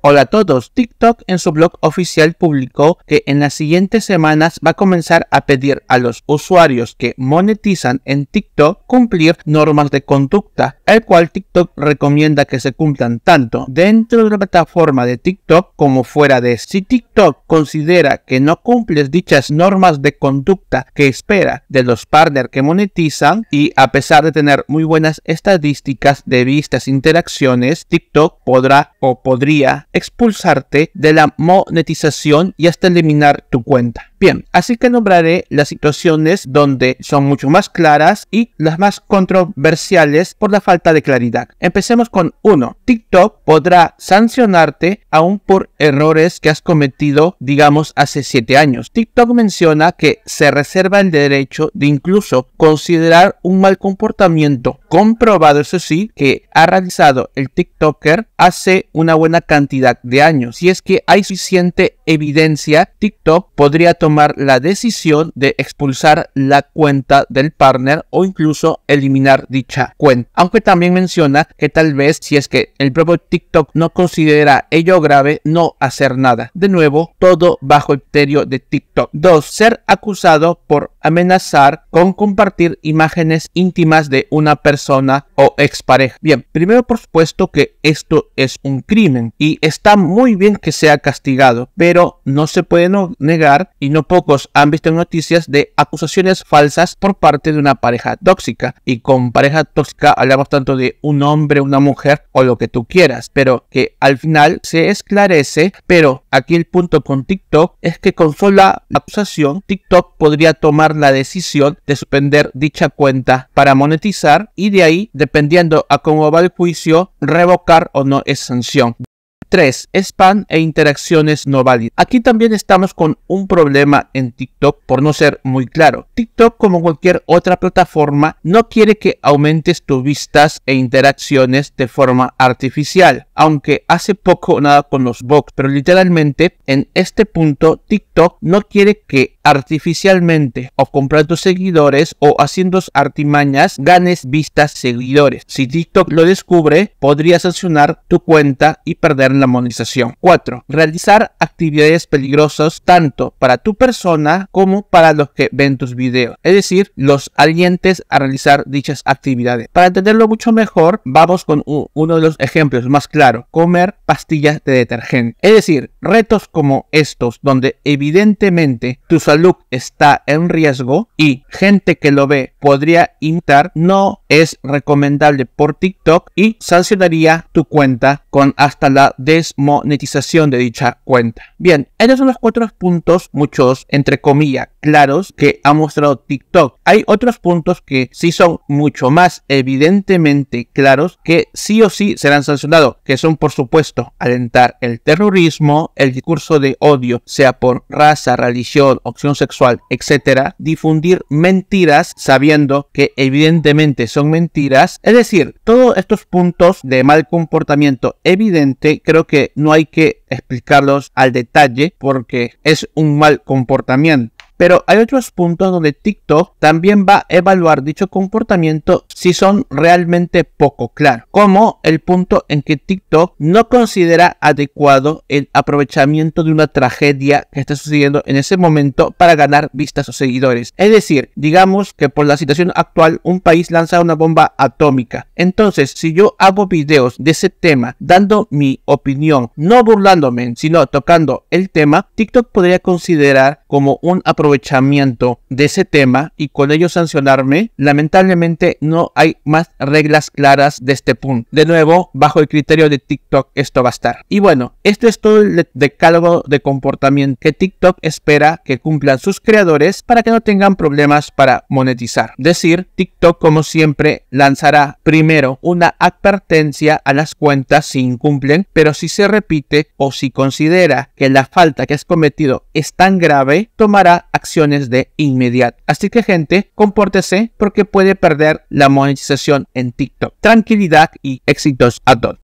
Hola a todos, TikTok en su blog oficial publicó que en las siguientes semanas va a comenzar a pedir a los usuarios que monetizan en TikTok cumplir normas de conducta, el cual TikTok recomienda que se cumplan tanto dentro de la plataforma de TikTok como fuera de. Si TikTok considera que no cumples dichas normas de conducta que espera de los partners que monetizan y a pesar de tener muy buenas estadísticas de vistas, e interacciones, TikTok podrá o podría expulsarte de la monetización y hasta eliminar tu cuenta. Bien, así que nombraré las situaciones donde son mucho más claras y las más controversiales por la falta de claridad. Empecemos con uno. TikTok podrá sancionarte aún por errores que has cometido, digamos, hace 7 años. TikTok menciona que se reserva el derecho de incluso considerar un mal comportamiento comprobado, eso sí, que ha realizado el TikToker hace una buena cantidad de años. Si es que hay suficiente evidencia, TikTok podría tomar tomar la decisión de expulsar la cuenta del partner o incluso eliminar dicha cuenta. Aunque también menciona que tal vez si es que el propio TikTok no considera ello grave, no hacer nada. De nuevo, todo bajo el criterio de TikTok. 2. Ser acusado por amenazar con compartir imágenes íntimas de una persona o expareja. Bien, primero por supuesto que esto es un crimen y está muy bien que sea castigado, pero no se puede negar y no pocos han visto noticias de acusaciones falsas por parte de una pareja tóxica y con pareja tóxica hablamos tanto de un hombre, una mujer o lo que tú quieras, pero que al final se esclarece, pero aquí el punto con TikTok es que con sola acusación TikTok podría tomar la decisión de suspender dicha cuenta para monetizar y de ahí, dependiendo a cómo va el juicio, revocar o no es sanción. 3. Spam e interacciones no válidas. Aquí también estamos con un problema en TikTok por no ser muy claro. TikTok como cualquier otra plataforma no quiere que aumentes tus vistas e interacciones de forma artificial. Aunque hace poco nada con los bots, pero literalmente en este punto TikTok no quiere que artificialmente o comprando seguidores o haciendo artimañas ganes vistas seguidores. Si TikTok lo descubre podría sancionar tu cuenta y perder la monetización. 4. Realizar actividades peligrosas tanto para tu persona como para los que ven tus videos, es decir, los alientes a realizar dichas actividades. Para entenderlo mucho mejor, vamos con uno de los ejemplos más claros, comer pastillas de detergente. Es decir, retos como estos donde evidentemente tu salud está en riesgo y gente que lo ve podría imitar, no es recomendable por TikTok y sancionaría tu cuenta con hasta la desmonetización de dicha cuenta. Bien, estos son los cuatro puntos, muchos entre comillas, claros que ha mostrado TikTok. Hay otros puntos que sí son mucho más evidentemente claros que sí o sí serán sancionados, que son por supuesto alentar el terrorismo, el discurso de odio, sea por raza, religión, opción sexual, etcétera, difundir mentiras sabiendo que evidentemente son mentiras, es decir, todos estos puntos de mal comportamiento evidente creo que no hay que explicarlos al detalle porque es un mal comportamiento pero hay otros puntos donde TikTok también va a evaluar dicho comportamiento si son realmente poco claros, como el punto en que TikTok no considera adecuado el aprovechamiento de una tragedia que está sucediendo en ese momento para ganar vistas o seguidores. Es decir, digamos que por la situación actual un país lanza una bomba atómica. Entonces, si yo hago videos de ese tema dando mi opinión, no burlándome, sino tocando el tema, TikTok podría considerar como un aprovechamiento de ese tema y con ello sancionarme, lamentablemente no hay más reglas claras de este punto. De nuevo, bajo el criterio de TikTok esto va a estar. Y bueno, esto es todo el decálogo de comportamiento que TikTok espera que cumplan sus creadores para que no tengan problemas para monetizar. Decir, TikTok como siempre lanzará primero una advertencia a las cuentas si incumplen, pero si se repite o si considera que la falta que has cometido es tan grave, tomará acciones de inmediato. Así que gente, compórtese porque puede perder la monetización en TikTok. Tranquilidad y éxitos a todos.